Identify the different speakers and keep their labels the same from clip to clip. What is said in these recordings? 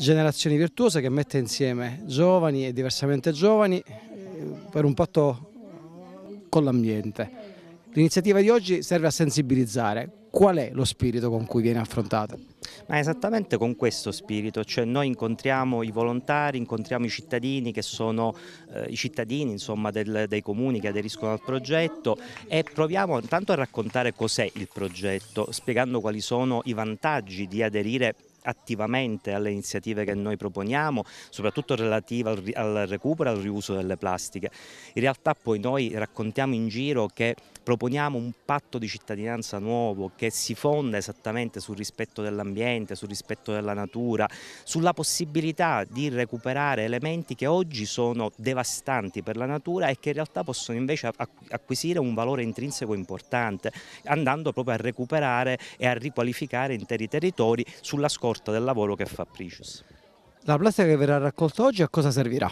Speaker 1: Generazioni Virtuose che mette insieme giovani e diversamente giovani eh, per un patto con l'ambiente. L'iniziativa di oggi serve a sensibilizzare. Qual è lo spirito con cui viene affrontata? Ma esattamente con questo spirito, cioè
Speaker 2: noi incontriamo i volontari, incontriamo i cittadini che sono eh, i cittadini insomma, del, dei comuni che aderiscono al progetto e proviamo intanto a raccontare cos'è il progetto, spiegando quali sono i vantaggi di aderire attivamente alle iniziative che noi proponiamo, soprattutto relative al, al recupero e al riuso delle plastiche. In realtà poi noi raccontiamo in giro che proponiamo un patto di cittadinanza nuovo che si fonda esattamente sul rispetto dell'ambiente, sul rispetto della natura, sulla possibilità di recuperare elementi che oggi sono devastanti per la natura e che in realtà possono invece acquisire un valore intrinseco importante, andando proprio a recuperare e a riqualificare interi territori sulla scorta raccolta del lavoro che fa Pricius.
Speaker 1: La plastica che verrà raccolta oggi a cosa servirà?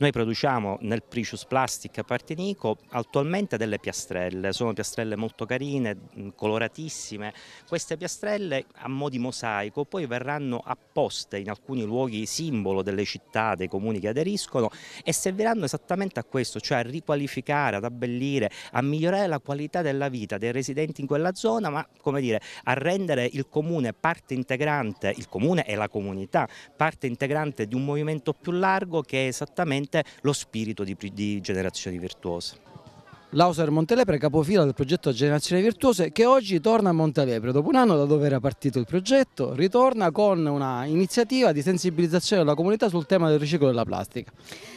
Speaker 2: Noi produciamo nel Precious Plastic a Partenico attualmente delle piastrelle, sono piastrelle molto carine, coloratissime. Queste piastrelle a mo' di mosaico poi verranno apposte in alcuni luoghi simbolo delle città, dei comuni che aderiscono e serviranno esattamente a questo, cioè a riqualificare, ad abbellire, a migliorare la qualità della vita dei residenti in quella zona, ma come dire, a rendere il comune parte integrante, il comune e la comunità, parte integrante di un movimento più largo che è esattamente veramente lo spirito di, di generazioni virtuose.
Speaker 1: Lauser Montelepre, capofila del progetto Generazione Virtuose, che oggi torna a Montelepre. Dopo un anno da dove era partito il progetto, ritorna con un'iniziativa di sensibilizzazione della comunità sul tema del riciclo della plastica.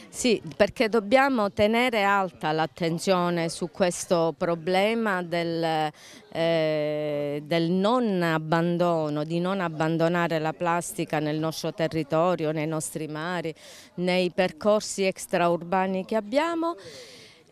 Speaker 3: Sì, perché dobbiamo tenere alta l'attenzione su questo problema del, eh, del, non abbandono, di non abbandonare la plastica nel nostro territorio, nei nostri mari, nei percorsi extraurbani che abbiamo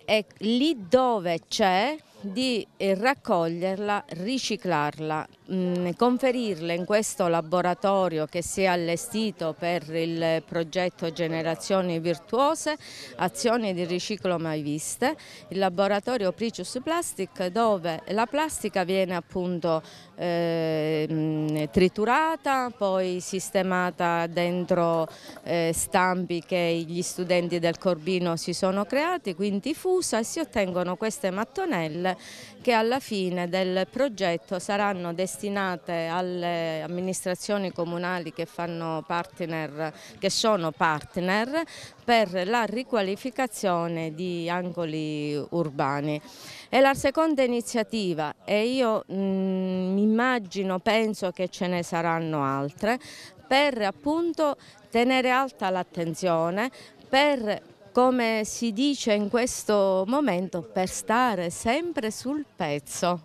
Speaker 3: e lì dove c'è di eh, raccoglierla, riciclarla, mm, conferirla in questo laboratorio che si è allestito per il progetto Generazioni Virtuose, azioni di riciclo mai viste, il laboratorio Precious Plastic dove la plastica viene appunto eh, mm, triturata, poi sistemata dentro eh, stampi che gli studenti del Corbino si sono creati, quindi fusa e si ottengono queste mattonelle quelle che alla fine del progetto saranno destinate alle amministrazioni comunali che, partner, che sono partner per la riqualificazione di angoli urbani. E la seconda iniziativa, e io mh, mm, immagino, penso che ce ne saranno altre, per appunto tenere alta l'attenzione, per come si dice in questo momento, per stare sempre sul pezzo.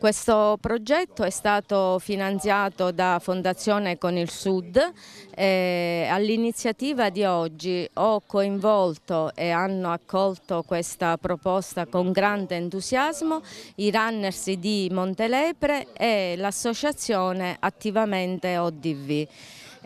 Speaker 3: Questo progetto è stato finanziato da Fondazione Con il Sud e eh, all'iniziativa di oggi ho coinvolto e hanno accolto questa proposta con grande entusiasmo i runners di Montelepre e l'associazione Attivamente ODV.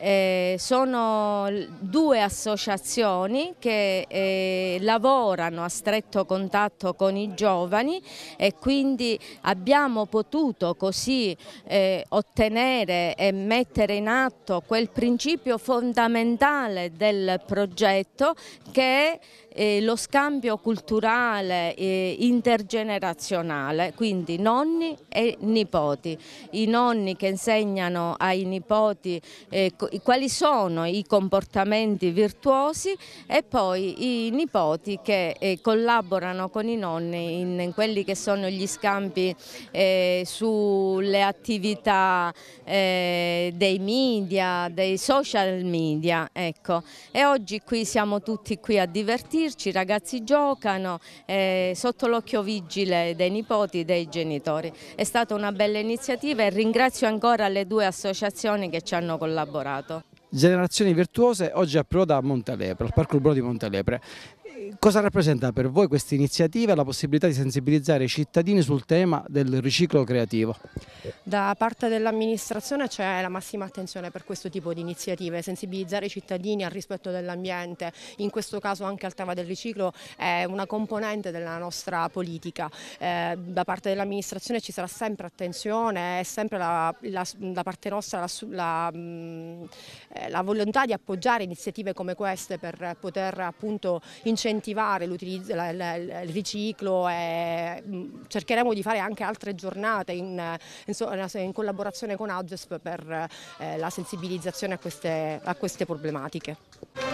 Speaker 3: Eh, sono due associazioni che eh, lavorano a stretto contatto con i giovani e quindi abbiamo potuto così eh, ottenere e mettere in atto quel principio fondamentale del progetto che è eh, lo scambio culturale eh, intergenerazionale, quindi nonni e nipoti. I nonni che insegnano ai nipoti eh, quali sono i comportamenti virtuosi e poi i nipoti che eh, collaborano con i nonni in, in, quelli che sono gli scampi eh, sulle attività eh, dei media, dei social media. Ecco. E oggi qui siamo tutti qui a divertirci, i ragazzi giocano eh, sotto l'occhio vigile dei nipoti e dei genitori. È stata una bella iniziativa e ringrazio ancora le due associazioni che ci hanno collaborato imparato.
Speaker 1: Generazioni Virtuose oggi approda a Montelepre, al Parco Urbano di Montelepre cosa rappresenta per voi questa iniziativa e la possibilità di sensibilizzare i cittadini sul tema del riciclo creativo?
Speaker 4: Da parte dell'amministrazione c'è la massima attenzione per questo tipo di iniziative, sensibilizzare i cittadini al rispetto dell'ambiente, in questo caso anche al tema del riciclo è una componente della nostra politica. Eh, da parte dell'amministrazione ci sarà sempre attenzione e sempre la, la, da parte nostra la, mm, eh, la volontà di appoggiare iniziative come queste per poter appunto incentivare incentivare il riciclo e mm, cercheremo di fare anche altre giornate in, in collaborazione con Agesp per eh, la sensibilizzazione a queste, a queste problematiche.